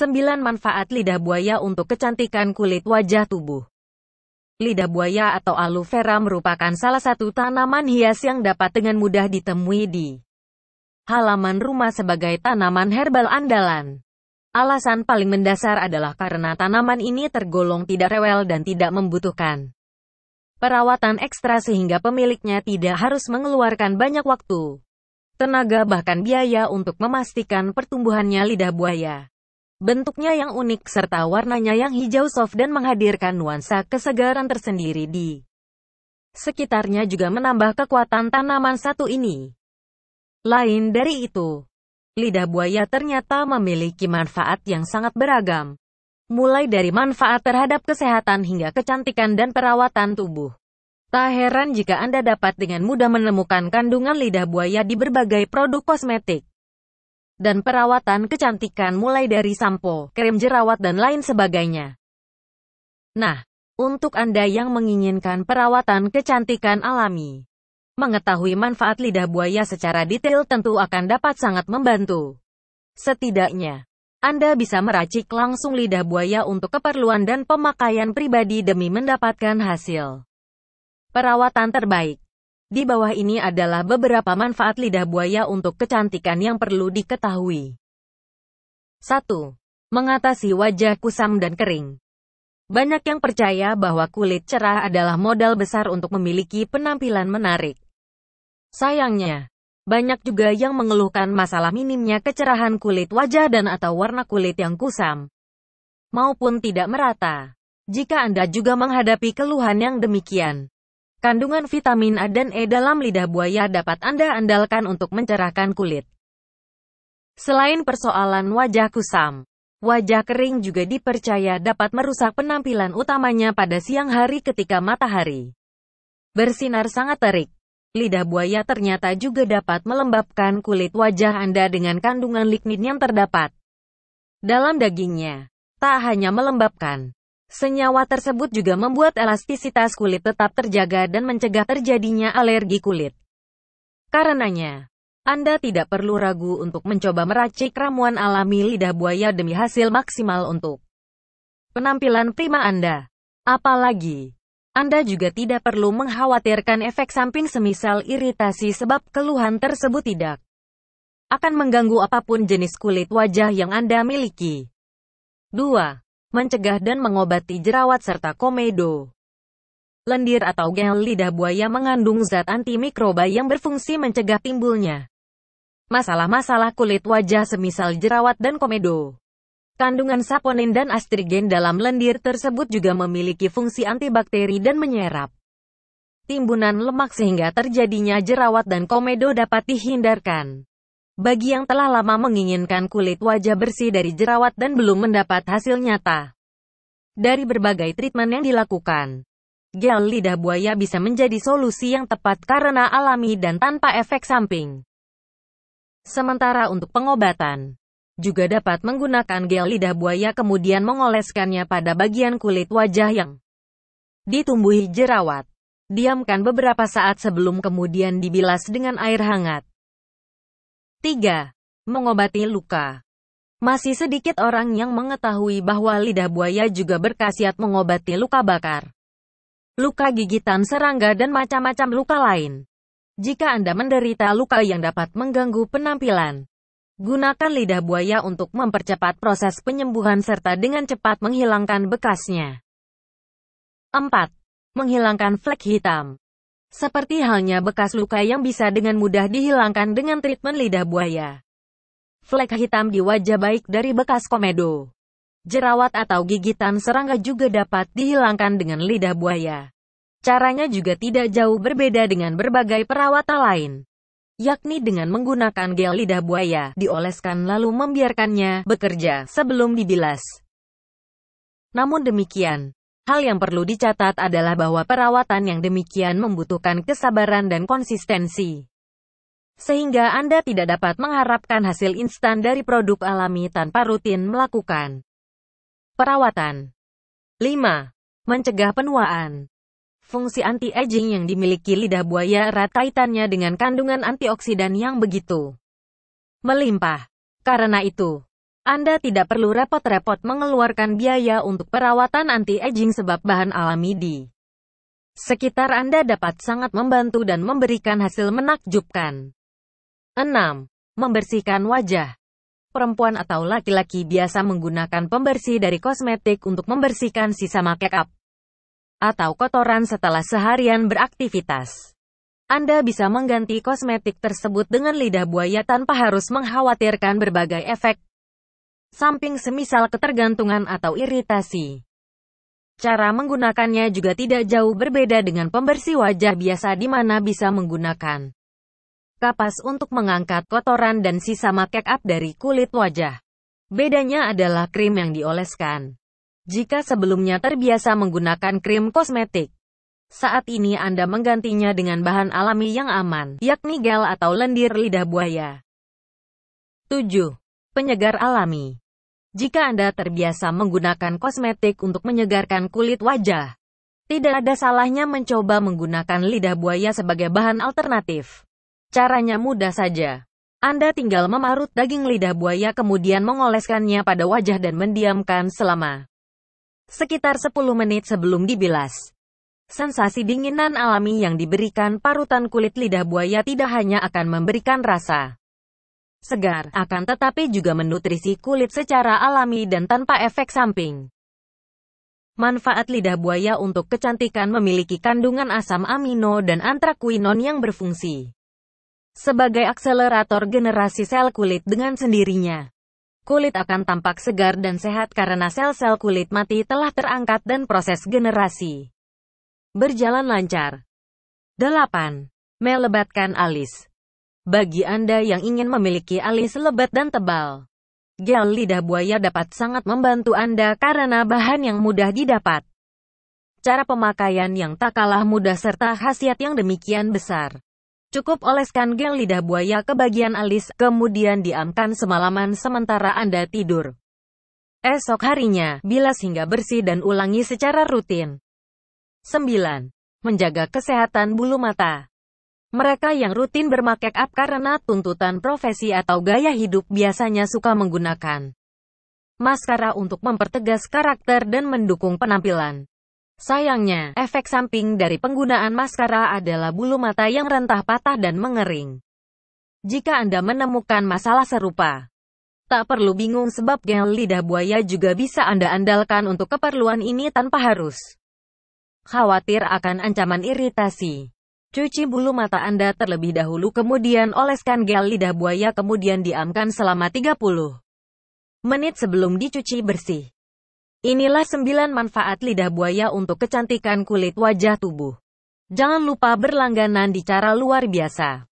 9. Manfaat lidah buaya untuk kecantikan kulit wajah tubuh Lidah buaya atau aloe vera merupakan salah satu tanaman hias yang dapat dengan mudah ditemui di halaman rumah sebagai tanaman herbal andalan. Alasan paling mendasar adalah karena tanaman ini tergolong tidak rewel dan tidak membutuhkan perawatan ekstra sehingga pemiliknya tidak harus mengeluarkan banyak waktu, tenaga bahkan biaya untuk memastikan pertumbuhannya lidah buaya. Bentuknya yang unik serta warnanya yang hijau soft dan menghadirkan nuansa kesegaran tersendiri di sekitarnya juga menambah kekuatan tanaman satu ini. Lain dari itu, lidah buaya ternyata memiliki manfaat yang sangat beragam. Mulai dari manfaat terhadap kesehatan hingga kecantikan dan perawatan tubuh. Tak heran jika Anda dapat dengan mudah menemukan kandungan lidah buaya di berbagai produk kosmetik dan perawatan kecantikan mulai dari sampo, krim jerawat dan lain sebagainya. Nah, untuk Anda yang menginginkan perawatan kecantikan alami, mengetahui manfaat lidah buaya secara detail tentu akan dapat sangat membantu. Setidaknya, Anda bisa meracik langsung lidah buaya untuk keperluan dan pemakaian pribadi demi mendapatkan hasil perawatan terbaik. Di bawah ini adalah beberapa manfaat lidah buaya untuk kecantikan yang perlu diketahui. 1. Mengatasi wajah kusam dan kering. Banyak yang percaya bahwa kulit cerah adalah modal besar untuk memiliki penampilan menarik. Sayangnya, banyak juga yang mengeluhkan masalah minimnya kecerahan kulit wajah dan atau warna kulit yang kusam maupun tidak merata. Jika Anda juga menghadapi keluhan yang demikian, Kandungan vitamin A dan E dalam lidah buaya dapat Anda andalkan untuk mencerahkan kulit. Selain persoalan wajah kusam, wajah kering juga dipercaya dapat merusak penampilan utamanya pada siang hari ketika matahari bersinar sangat terik. Lidah buaya ternyata juga dapat melembabkan kulit wajah Anda dengan kandungan lignin yang terdapat dalam dagingnya. Tak hanya melembabkan, Senyawa tersebut juga membuat elastisitas kulit tetap terjaga dan mencegah terjadinya alergi kulit. Karenanya, Anda tidak perlu ragu untuk mencoba meracik ramuan alami lidah buaya demi hasil maksimal untuk penampilan prima Anda. Apalagi, Anda juga tidak perlu mengkhawatirkan efek samping semisal iritasi sebab keluhan tersebut tidak akan mengganggu apapun jenis kulit wajah yang Anda miliki. 2 mencegah dan mengobati jerawat serta komedo. Lendir atau gel lidah buaya mengandung zat antimikroba yang berfungsi mencegah timbulnya masalah-masalah kulit wajah semisal jerawat dan komedo. Kandungan saponin dan astrigen dalam lendir tersebut juga memiliki fungsi antibakteri dan menyerap timbunan lemak sehingga terjadinya jerawat dan komedo dapat dihindarkan. Bagi yang telah lama menginginkan kulit wajah bersih dari jerawat dan belum mendapat hasil nyata dari berbagai treatment yang dilakukan, gel lidah buaya bisa menjadi solusi yang tepat karena alami dan tanpa efek samping. Sementara untuk pengobatan, juga dapat menggunakan gel lidah buaya kemudian mengoleskannya pada bagian kulit wajah yang ditumbuhi jerawat. Diamkan beberapa saat sebelum kemudian dibilas dengan air hangat. 3. Mengobati luka Masih sedikit orang yang mengetahui bahwa lidah buaya juga berkhasiat mengobati luka bakar, luka gigitan serangga dan macam-macam luka lain. Jika Anda menderita luka yang dapat mengganggu penampilan, gunakan lidah buaya untuk mempercepat proses penyembuhan serta dengan cepat menghilangkan bekasnya. 4. Menghilangkan flek hitam seperti halnya bekas luka yang bisa dengan mudah dihilangkan dengan treatment lidah buaya. Flek hitam di wajah baik dari bekas komedo. Jerawat atau gigitan serangga juga dapat dihilangkan dengan lidah buaya. Caranya juga tidak jauh berbeda dengan berbagai perawatan lain yakni dengan menggunakan gel lidah buaya, dioleskan lalu membiarkannya bekerja sebelum dibilas. Namun demikian, Hal yang perlu dicatat adalah bahwa perawatan yang demikian membutuhkan kesabaran dan konsistensi. Sehingga Anda tidak dapat mengharapkan hasil instan dari produk alami tanpa rutin melakukan perawatan. 5. Mencegah penuaan fungsi anti-aging yang dimiliki lidah buaya erat kaitannya dengan kandungan antioksidan yang begitu melimpah. Karena itu, anda tidak perlu repot-repot mengeluarkan biaya untuk perawatan anti-aging sebab bahan alami di sekitar Anda dapat sangat membantu dan memberikan hasil menakjubkan. 6. Membersihkan wajah Perempuan atau laki-laki biasa menggunakan pembersih dari kosmetik untuk membersihkan sisa make up atau kotoran setelah seharian beraktivitas. Anda bisa mengganti kosmetik tersebut dengan lidah buaya tanpa harus mengkhawatirkan berbagai efek samping semisal ketergantungan atau iritasi. Cara menggunakannya juga tidak jauh berbeda dengan pembersih wajah biasa di mana bisa menggunakan kapas untuk mengangkat kotoran dan sisa make up dari kulit wajah. Bedanya adalah krim yang dioleskan. Jika sebelumnya terbiasa menggunakan krim kosmetik, saat ini Anda menggantinya dengan bahan alami yang aman, yakni gel atau lendir lidah buaya. 7. Penyegar alami. Jika Anda terbiasa menggunakan kosmetik untuk menyegarkan kulit wajah, tidak ada salahnya mencoba menggunakan lidah buaya sebagai bahan alternatif. Caranya mudah saja. Anda tinggal memarut daging lidah buaya kemudian mengoleskannya pada wajah dan mendiamkan selama sekitar 10 menit sebelum dibilas. Sensasi dinginan alami yang diberikan parutan kulit lidah buaya tidak hanya akan memberikan rasa segar, akan tetapi juga menutrisi kulit secara alami dan tanpa efek samping. Manfaat lidah buaya untuk kecantikan memiliki kandungan asam amino dan antraquinon yang berfungsi sebagai akselerator generasi sel kulit dengan sendirinya. Kulit akan tampak segar dan sehat karena sel-sel kulit mati telah terangkat dan proses generasi berjalan lancar. 8. Melebatkan alis bagi Anda yang ingin memiliki alis lebat dan tebal, gel lidah buaya dapat sangat membantu Anda karena bahan yang mudah didapat. Cara pemakaian yang tak kalah mudah serta khasiat yang demikian besar. Cukup oleskan gel lidah buaya ke bagian alis, kemudian diamkan semalaman sementara Anda tidur. Esok harinya, bilas hingga bersih dan ulangi secara rutin. 9. Menjaga kesehatan bulu mata mereka yang rutin bermakeup up karena tuntutan profesi atau gaya hidup biasanya suka menggunakan maskara untuk mempertegas karakter dan mendukung penampilan. Sayangnya, efek samping dari penggunaan maskara adalah bulu mata yang rentah patah dan mengering. Jika Anda menemukan masalah serupa, tak perlu bingung sebab gel lidah buaya juga bisa Anda andalkan untuk keperluan ini tanpa harus khawatir akan ancaman iritasi. Cuci bulu mata Anda terlebih dahulu kemudian oleskan gel lidah buaya kemudian diamkan selama 30 menit sebelum dicuci bersih. Inilah 9 manfaat lidah buaya untuk kecantikan kulit wajah tubuh. Jangan lupa berlangganan di cara luar biasa.